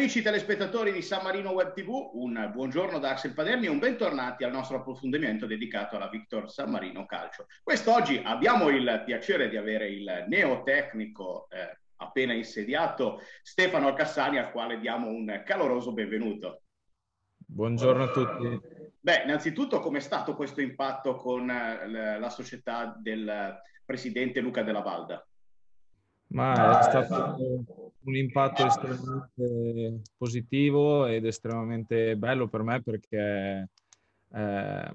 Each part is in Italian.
Amici telespettatori di San Marino Web TV, un buongiorno da Axel Paderni e un bentornati al nostro approfondimento dedicato alla Victor San Marino Calcio. Quest'oggi abbiamo il piacere di avere il neotecnico eh, appena insediato Stefano Cassani al quale diamo un caloroso benvenuto. Buongiorno a tutti. Beh, innanzitutto com'è stato questo impatto con eh, la società del presidente Luca Della Valda? Ma è eh, stato un impatto estremamente positivo ed estremamente bello per me perché eh,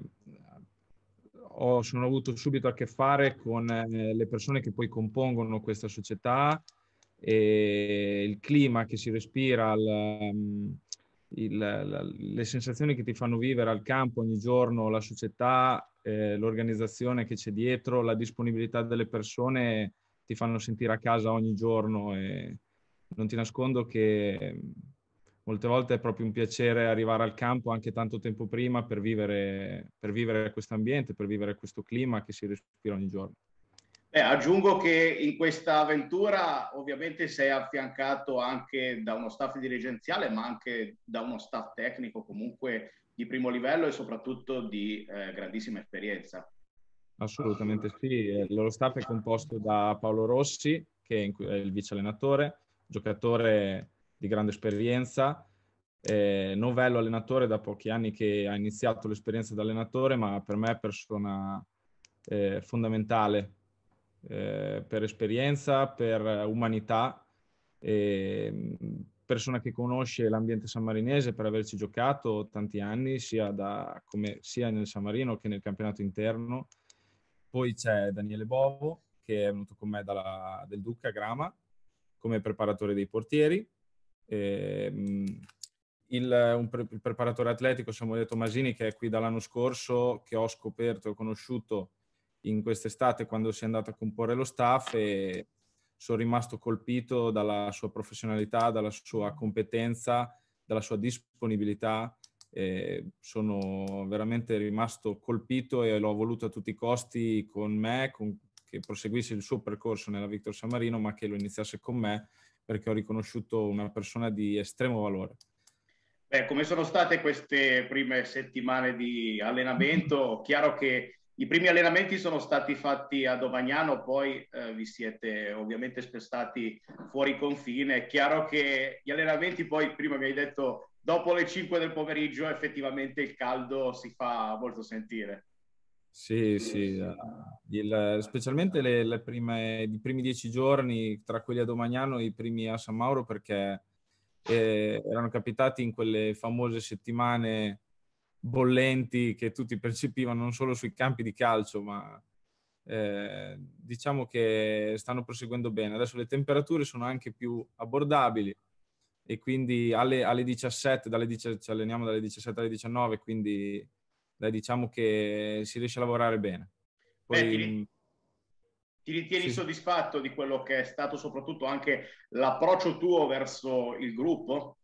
ho, sono avuto subito a che fare con eh, le persone che poi compongono questa società e il clima che si respira, il, mm, il, le sensazioni che ti fanno vivere al campo ogni giorno, la società, eh, l'organizzazione che c'è dietro, la disponibilità delle persone ti fanno sentire a casa ogni giorno e non ti nascondo che mm, molte volte è proprio un piacere arrivare al campo anche tanto tempo prima per vivere, per vivere questo ambiente, per vivere questo clima che si respira ogni giorno. Beh, aggiungo che in questa avventura ovviamente sei affiancato anche da uno staff dirigenziale, ma anche da uno staff tecnico comunque di primo livello e soprattutto di eh, grandissima esperienza. Assolutamente sì, eh, lo staff è composto da Paolo Rossi, che è il vice allenatore, giocatore di grande esperienza, eh, novello allenatore da pochi anni che ha iniziato l'esperienza da allenatore, ma per me è persona eh, fondamentale eh, per esperienza, per umanità, mm, persona che conosce l'ambiente sammarinese per averci giocato tanti anni, sia, da, come, sia nel San Marino che nel campionato interno poi c'è Daniele Bovo, che è venuto con me dalla, del Duca Grama come preparatore dei portieri. E, ehm, il, un pre, il preparatore atletico Samuele Tomasini, che è qui dall'anno scorso, che ho scoperto e conosciuto in quest'estate quando si è andato a comporre lo staff e sono rimasto colpito dalla sua professionalità, dalla sua competenza, dalla sua disponibilità eh, sono veramente rimasto colpito e l'ho voluto a tutti i costi con me, con, che proseguisse il suo percorso nella Victor San Marino, ma che lo iniziasse con me perché ho riconosciuto una persona di estremo valore. Beh, come sono state queste prime settimane di allenamento? Chiaro che i primi allenamenti sono stati fatti a Dovagnano, poi eh, vi siete ovviamente spostati fuori confine. È chiaro che gli allenamenti poi, prima mi hai detto, dopo le 5 del pomeriggio effettivamente il caldo si fa molto sentire. Sì, sì, il, specialmente le, le prime, i primi dieci giorni, tra quelli a Domagnano e i primi a San Mauro, perché eh, erano capitati in quelle famose settimane bollenti che tutti percepivano non solo sui campi di calcio, ma eh, diciamo che stanno proseguendo bene. Adesso le temperature sono anche più abbordabili e quindi alle, alle 17, dalle 10, ci alleniamo dalle 17 alle 19, quindi dai, diciamo che si riesce a lavorare bene. Poi, Beh, ti, mm, ti, ritieni sì. soddisfatto di quello che è stato soprattutto anche l'approccio tuo verso il gruppo?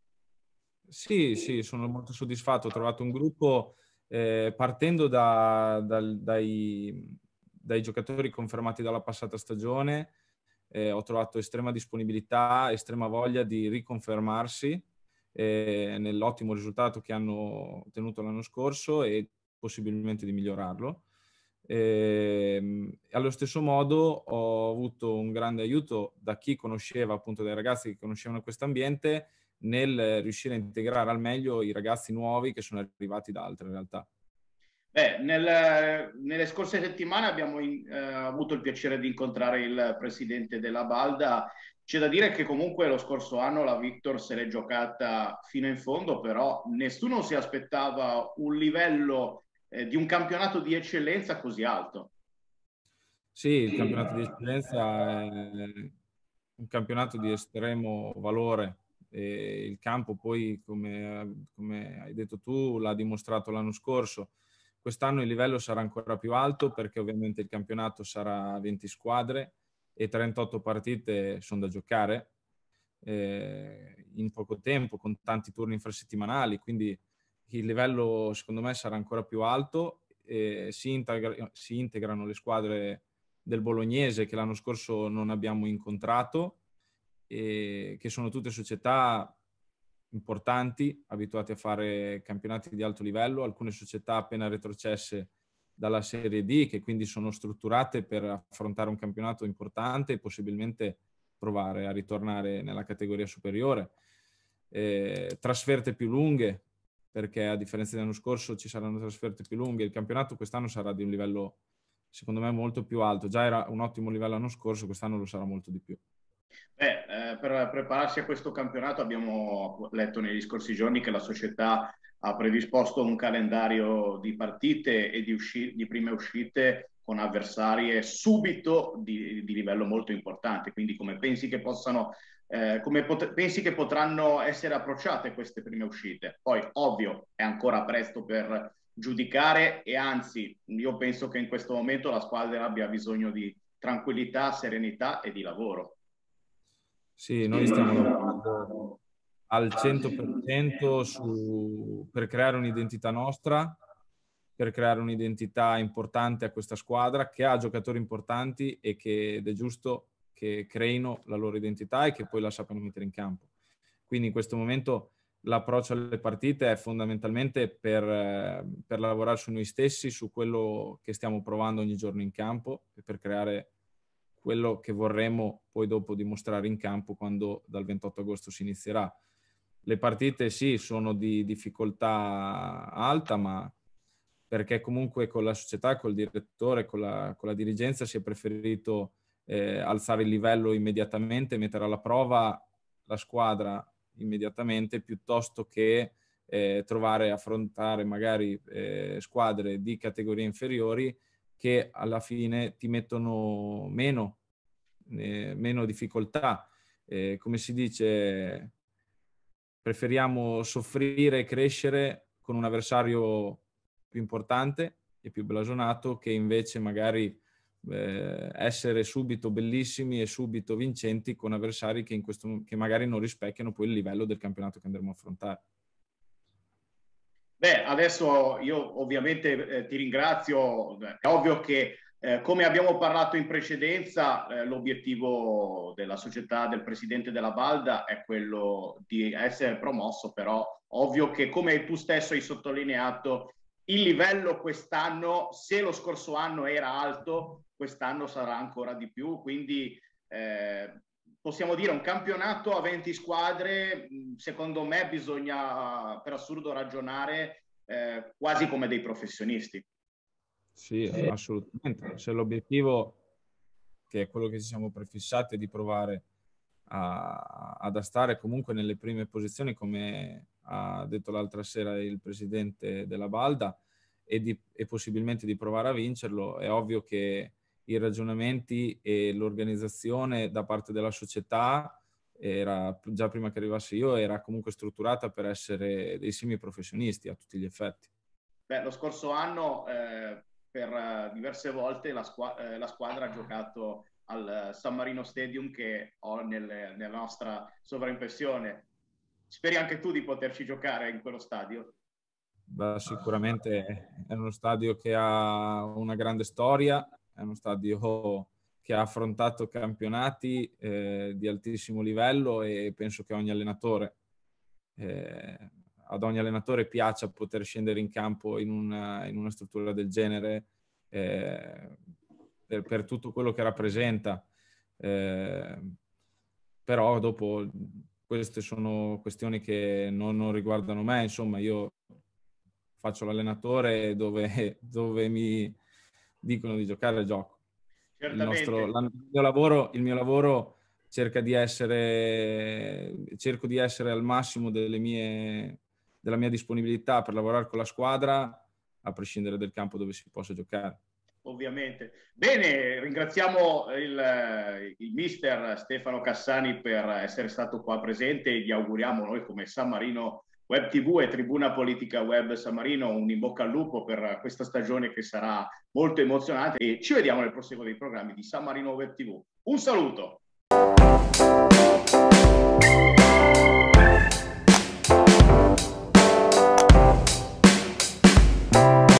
Sì, sì, sono molto soddisfatto. Ho trovato un gruppo eh, partendo da, da, dai, dai, giocatori confermati dalla passata stagione. Eh, ho trovato estrema disponibilità, estrema voglia di riconfermarsi eh, nell'ottimo risultato che hanno ottenuto l'anno scorso e possibilmente di migliorarlo. Ehm, e, allo stesso modo ho avuto un grande aiuto da chi conosceva, appunto dai ragazzi che conoscevano questo ambiente nel riuscire a integrare al meglio i ragazzi nuovi che sono arrivati da altre realtà? Beh, nel, nelle scorse settimane abbiamo in, eh, avuto il piacere di incontrare il presidente della Balda. C'è da dire che comunque lo scorso anno la Victor se l'è giocata fino in fondo, però nessuno si aspettava un livello eh, di un campionato di eccellenza così alto. Sì, il campionato di eccellenza è un campionato di estremo valore eh, il campo poi, come, come hai detto tu, l'ha dimostrato l'anno scorso. Quest'anno il livello sarà ancora più alto perché ovviamente il campionato sarà 20 squadre e 38 partite sono da giocare eh, in poco tempo, con tanti turni infrasettimanali, quindi il livello secondo me sarà ancora più alto e si, integra- si, integrano le squadre del bolognese che l'anno scorso non abbiamo incontrato eh, che sono tutte società importanti, abituate a fare campionati di alto livello, alcune società appena retrocesse dalla Serie D, che quindi sono strutturate per affrontare un campionato importante e possibilmente provare a ritornare nella categoria superiore. Eh, trasferte più lunghe, perché a differenza dell'anno scorso ci saranno trasferte più lunghe, il campionato quest'anno sarà di un livello secondo me molto più alto, già era un ottimo livello l'anno scorso, quest'anno lo sarà molto di più. Beh, eh, per prepararsi a questo campionato abbiamo letto negli scorsi giorni che la società ha predisposto un calendario di partite e di, usci- di prime uscite con avversarie subito di, di, livello molto importante. Quindi come pensi che possano, eh, come pot- pensi che potranno essere approcciate queste prime uscite? Poi ovvio è ancora presto per giudicare e anzi io penso che in questo momento la squadra abbia bisogno di tranquillità, serenità e di lavoro. Sì, noi stiamo lavorando al 100% su, per creare un'identità nostra, per creare un'identità importante a questa squadra che ha giocatori importanti e che ed è giusto che creino la loro identità e che poi la sappiano mettere in campo. Quindi in questo momento l'approccio alle partite è fondamentalmente per, per lavorare su noi stessi, su quello che stiamo provando ogni giorno in campo e per creare quello che vorremmo poi dopo dimostrare in campo quando dal 28 agosto si inizierà. Le partite sì sono di difficoltà alta, ma perché comunque con la società, col direttore, con la, con la dirigenza si è preferito eh, alzare il livello immediatamente, mettere alla prova la squadra immediatamente piuttosto che eh, trovare, affrontare magari eh, squadre di categorie inferiori che alla fine ti mettono meno, eh, meno difficoltà. Eh, come si dice, preferiamo soffrire e crescere con un avversario più importante e più blasonato che invece magari eh, essere subito bellissimi e subito vincenti con avversari che, questo, che magari non rispecchiano poi il livello del campionato che andremo a affrontare. Beh, adesso io ovviamente eh, ti ringrazio, è ovvio che eh, come abbiamo parlato in precedenza, eh, l'obiettivo della società del presidente della Balda è quello di essere promosso, però ovvio che come tu stesso hai sottolineato, il livello quest'anno, se lo scorso anno era alto, quest'anno sarà ancora di più, quindi eh, possiamo dire, un campionato a 20 squadre, secondo me bisogna per assurdo ragionare eh, quasi come dei professionisti. Sì, eh. assolutamente. Se l'obiettivo che è quello che ci siamo prefissati è di provare a, ad stare comunque nelle prime posizioni, come ha detto l'altra sera il presidente della Balda, e, di, e possibilmente di provare a vincerlo. È ovvio che i ragionamenti e l'organizzazione da parte della società era, già prima che arrivassi io, era comunque strutturata per essere dei semiprofessionisti a tutti gli effetti. Beh, lo scorso anno eh, per eh, diverse volte la, squa- eh, la, squadra ha giocato al San Marino Stadium che ho nel, nella nostra sovraimpressione. Speri anche tu di poterci giocare in quello stadio? Beh, sicuramente è uno stadio che ha una grande storia, è uno stadio che ha affrontato campionati eh, di altissimo livello e penso che ogni allenatore, eh, ad ogni allenatore piaccia poter scendere in campo in una, in una struttura del genere eh, per, per, tutto quello che rappresenta. Eh, però dopo queste sono questioni che non, non riguardano me, insomma io faccio l'allenatore dove, dove mi, dicono di giocare al gioco. Il, nostro, il, mio lavoro, il, mio lavoro, cerca di essere, cerco di essere al massimo mie, della mia disponibilità per lavorare con la squadra, a prescindere dal campo dove si possa giocare. Ovviamente. Bene, ringraziamo il, il mister Stefano Cassani per essere stato qua presente e gli auguriamo noi come San Marino Web TV e Tribuna Politica Web San Marino, un in bocca al lupo per questa stagione che sarà molto emozionante e ci vediamo nel proseguo dei programmi di San Marino Web TV. Un saluto!